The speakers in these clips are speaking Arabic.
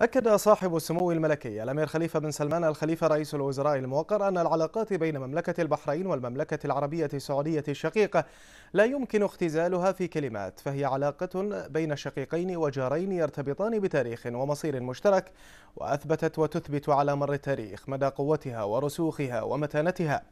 أكد صاحب السمو الملكي الأمير خليفة بن سلمان الخليفة رئيس الوزراء الموقر أن العلاقات بين مملكة البحرين والمملكة العربية السعودية الشقيقة لا يمكن اختزالها في كلمات فهي علاقة بين شقيقين وجارين يرتبطان بتاريخ ومصير مشترك وأثبتت وتثبت على مر التاريخ مدى قوتها ورسوخها ومتانتها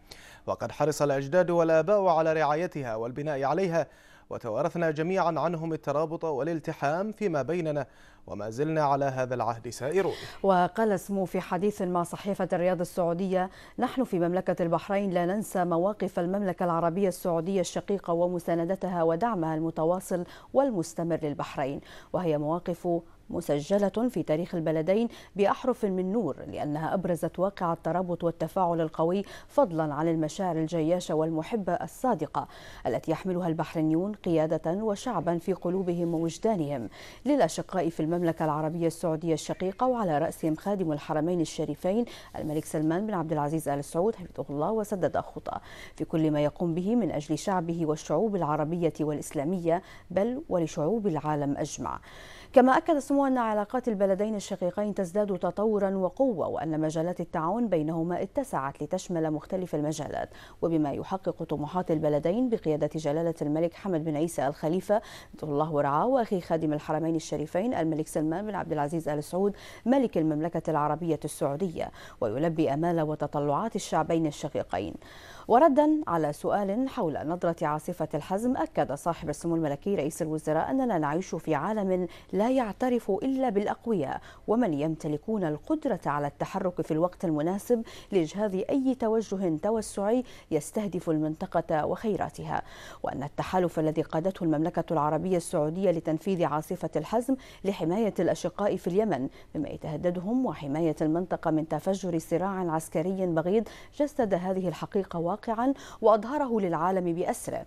وقد حرص الأجداد والآباء على رعايتها والبناء عليها وتوارثنا جميعا عنهم الترابط والالتحام فيما بيننا وما زلنا على هذا العهد سائرون وقال سمو في حديث مع صحيفة الرياض السعودية نحن في مملكة البحرين لا ننسى مواقف المملكة العربية السعودية الشقيقة ومساندتها ودعمها المتواصل والمستمر للبحرين وهي مواقف مسجلة في تاريخ البلدين بأحرف من نور لأنها أبرزت واقع الترابط والتفاعل القوي فضلا عن المشاعر الجياشة والمحبة الصادقة التي يحملها البحرينيون قيادة وشعبا في قلوبهم ووجدانهم للأشقاء في المملكة العربية السعودية الشقيقة وعلى رأسهم خادم الحرمين الشريفين الملك سلمان بن عبد العزيز آل سعود حفظه الله وسدد خطاه في كل ما يقوم به من أجل شعبه والشعوب العربية والإسلامية بل ولشعوب العالم أجمع كما أكد سمو وأن أن علاقات البلدين الشقيقين تزداد تطورا وقوة وأن مجالات التعاون بينهما اتسعت لتشمل مختلف المجالات وبما يحقق طموحات البلدين بقيادة جلالة الملك حمد بن عيسى الخليفة الله ورعاه وأخي خادم الحرمين الشريفين الملك سلمان بن عبد العزيز آل سعود ملك المملكة العربية السعودية ويلبي أمال وتطلعات الشعبين الشقيقين وردا على سؤال حول نظرة عاصفة الحزم أكد صاحب السمو الملكي رئيس الوزراء أننا نعيش في عالم لا يعترف إلا بالأقوياء ومن يمتلكون القدرة على التحرك في الوقت المناسب لإجهاض أي توجه توسعي يستهدف المنطقة وخيراتها وأن التحالف الذي قادته المملكة العربية السعودية لتنفيذ عاصفة الحزم لحماية الأشقاء في اليمن مما يتهددهم وحماية المنطقة من تفجر صراع عسكري بغيض جسد هذه الحقيقة واقع واقعا وأظهره للعالم بأسره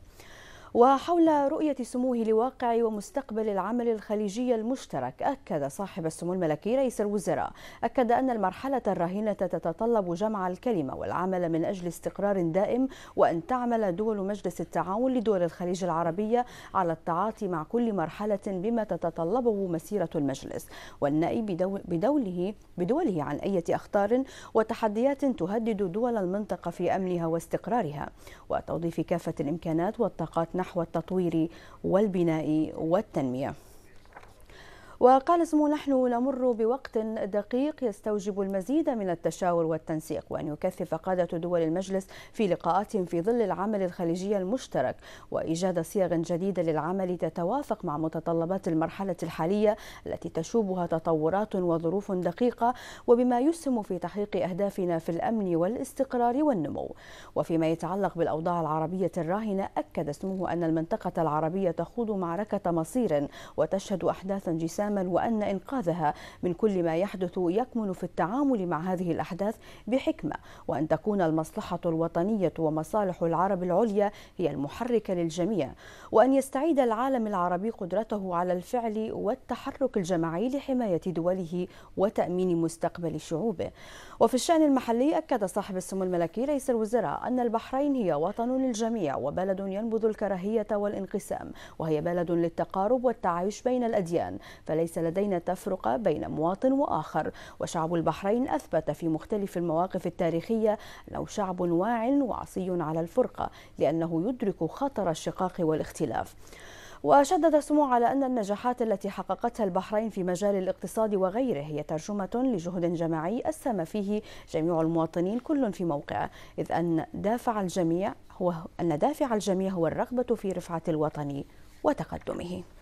وحول رؤية سموه لواقع ومستقبل العمل الخليجي المشترك أكد صاحب السمو الملكي رئيس الوزراء أكد أن المرحلة الراهنة تتطلب جمع الكلمة والعمل من أجل استقرار دائم وأن تعمل دول مجلس التعاون لدول الخليج العربية على التعاطي مع كل مرحلة بما تتطلبه مسيرة المجلس والنائي بدوله, بدوله عن أي أخطار وتحديات تهدد دول المنطقة في أمنها واستقرارها وتوظيف كافة الإمكانات والطاقات نحو التطوير والبناء والتنمية وقال سمو نحن نمر بوقت دقيق يستوجب المزيد من التشاور والتنسيق وأن يكثف قادة دول المجلس في لقاءاتهم في ظل العمل الخليجي المشترك وإيجاد صيغ جديدة للعمل تتوافق مع متطلبات المرحلة الحالية التي تشوبها تطورات وظروف دقيقة وبما يسهم في تحقيق أهدافنا في الأمن والاستقرار والنمو وفيما يتعلق بالأوضاع العربية الراهنة أكد اسمه أن المنطقة العربية تخوض معركة مصير وتشهد أحداثا جسامة تماما وأن إنقاذها من كل ما يحدث يكمن في التعامل مع هذه الأحداث بحكمة وأن تكون المصلحة الوطنية ومصالح العرب العليا هي المحركة للجميع وأن يستعيد العالم العربي قدرته على الفعل والتحرك الجماعي لحماية دوله وتأمين مستقبل شعوبه وفي الشأن المحلي أكد صاحب السمو الملكي رئيس الوزراء أن البحرين هي وطن للجميع وبلد ينبذ الكراهية والانقسام وهي بلد للتقارب والتعايش بين الأديان فلا ليس لدينا تفرقة بين مواطن وآخر وشعب البحرين أثبت في مختلف المواقف التاريخية أنه شعب واع وعصي على الفرقة لأنه يدرك خطر الشقاق والاختلاف وشدد سمو على أن النجاحات التي حققتها البحرين في مجال الاقتصاد وغيره هي ترجمة لجهد جماعي أسهم فيه جميع المواطنين كل في موقعه إذ أن دافع الجميع هو أن دافع الجميع هو الرغبة في رفعة الوطن وتقدمه